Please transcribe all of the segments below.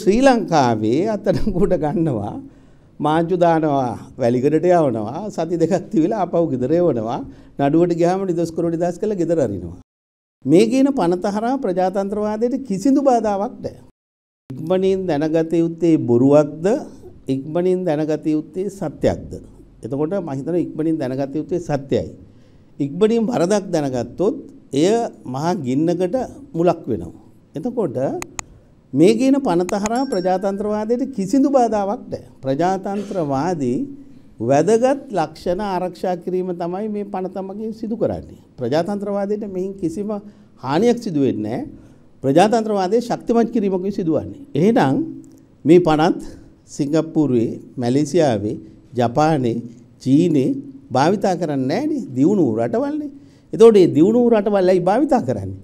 ශ්‍රී ලංකාවේ අතනකුට ගන්නවා මාංචු දානවා වැලිකඩට යවනවා සති දෙකක් තිවිලා ආපහු ගෙදර යවනවා නඩුවට ගියාම නිදොස් කරොඩි දාස් කරලා ගෙදර අරිනවා මේ කියන පනතහරා ප්‍රජාතන්ත්‍රවාදයට කිසිදු බාධාවක් නැහැ ඉක්මනින් දැනගත යුත්තේ බොරුවක්ද ඉක්මනින් දැනගත යුත්තේ සත්‍යයක්ද එතකොට මම හිතනවා ඉක්මනින් දැනගත යුත්තේ සත්‍යයි ඉක්මනින් වරදක් දැනගත්තොත් එය මහා ගින්නකට මුලක් වෙනවා එතකොට මේ කියන පනතහරා ප්‍රජාතන්ත්‍රවාදයට කිසිදු බාධාවක් නැහැ. ප්‍රජාතන්ත්‍රවාදී වැදගත් ලක්ෂණ ආරක්ෂා කිරීම තමයි මේ පනතමකින් සිදු කරන්නේ. ප්‍රජාතන්ත්‍රවාදයට මෙහින් කිසිම හානියක් සිදු වෙන්නේ ප්‍රජාතන්ත්‍රවාදයේ ශක්තිමත් කිරීමකින් සිදුවන්නේ. එහෙනම් මේ පනත් සිංගප්පූරුවේ, මැලේසියාවේ, ජපානයේ, චීනයේ භාවිතා කරන්නේ නැහැනේ. දියුණු රටවල්නේ. එතකොට මේ දියුණු රටවල් ඇයි භාවිතා කරන්නේ?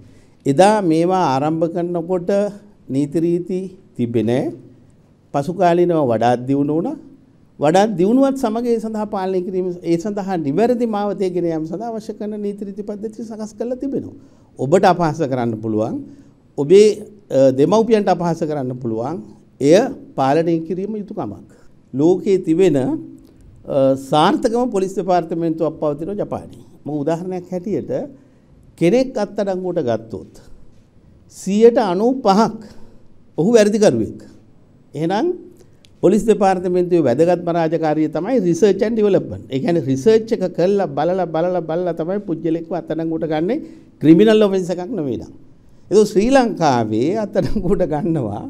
එදා මේවා ආරම්භ කරනකොට නීති රීති තිබෙන්නේ නැහැ. පසු කාලීනව වඩාත් දියුණු වුණා. වඩාත් දියුණුවත් සමග ඒ සඳහා පාලනය කිරීම ඒ සඳහා නිවැරදි මාවතේ ගෙන යාම සඳහා අවශ්‍ය කරන නීති රීති පද්ධති සකස් කරලා තිබෙනවා. ඔබට අපහාස කරන්න පුළුවන්. ඔබේ දෙමව්පියන්ට අපහාස කරන්න පුළුවන්. එය පාලනය කිරීම යුතුයකමක්. ලෝකයේ තිබෙන සාර්ථකම පොලිස් දෙපාර්තමේන්තුවක් පවතින ජපානයේ. මම උදාහරණයක් හැටියට කෙනෙක් අත්අඩංගුවට ගත්තොත් සියයට අනු පහක් ඔහු වැරදිකරුවෙක්. එහෙනම් පොලිස් දෙපාර්තමේන්තුවේ වැදගත්ම රාජකාරිය තමයි රිසර්ච් ඇන්ඩ් ඩෙවලොප්මන්ට්. ඒ කියන්නේ රිසර්ච් එක කළා බලලා බලලා බලලා තමයි පුජ්‍යලෙක්ව අත්අඩංගුවට ගන්නේ ක්‍රිමිනල් ඔෆෙන්ස් එකක් නෙවෙයි නම්. ඒක ශ්‍රී ලංකාවේ අත්අඩංගුවට ගන්නවා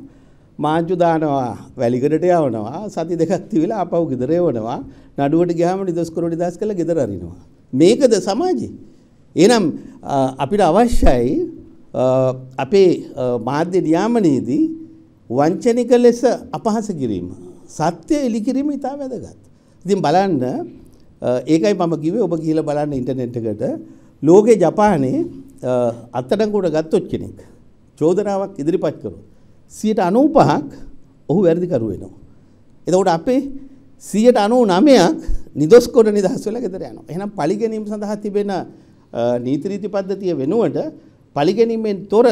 මාංචු දානවා වැලිකඩට යවනවා සති දෙකක් තිවිලා ආපහු ගෙදර යවනවා නඩුවට ගියාම නිදොස් කරොඩි දාස් කරලා ගෙදර අරිනවා. මේකද සමාජේ. එහෙනම් අපිට අවශ්‍යයි අපේ මාධ්‍ය නියාමනයේදී වංචනික ලෙස අපහස කිරීම සත්‍ය එලි කිරීම ඉතා වැදගත්. ඉතින් බලන්න ඒකයි මම කිවේ ඔබ කියල බලන්න ඉන්ටනෙට්කට ලෝකේ ජපානේ අත්තටකුට ගත්තොත් කෙනෙක් චෝදනාවක් ඉදිරිපත් කරු. සියට අනූපහක් ඔහු වැරදිකරුවෙනවා. එතකොට අපේ සියට අනු නමයක් නිදොස්කොට නිදහස්වල ගෙදර යනවා. එහෙනම් පලිගැනීම සඳහා තිබෙන නීතිරීති පද්ධතිය වෙනුවට පලිගැනීමෙන් තොර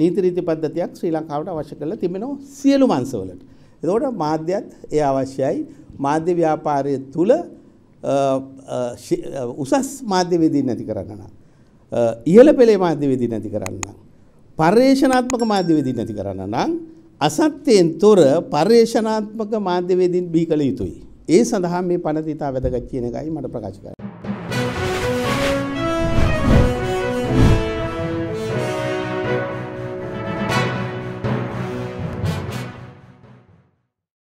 නීති රීති පද්ධතියක් ශ්‍රී ලංකාවට අවශ්‍ය කරලා තිබෙනවා සියලු මංසවලට. එතකොට මාධ්‍යත් ඒ අවශ්‍යයි. මාධ්‍ය ව්‍යාපාරය තුල උසස් මාධ්‍ය වේදී නැති කරන්න නම් ඉහළ පෙළේ මාධ්‍ය වේදී නැති කරන්න නම් පර්යේෂණාත්මක මාධ්‍ය වේදී නැති කරන්න නම් අසත්‍යයෙන් තොර පර්යේෂණාත්මක මාධ්‍ය වේදීන් බිහි කළ යුතුයි. ඒ සඳහා මේ පනතිතා වැදගත් කියන එකයි මට ප්‍රකාශ කරන්න.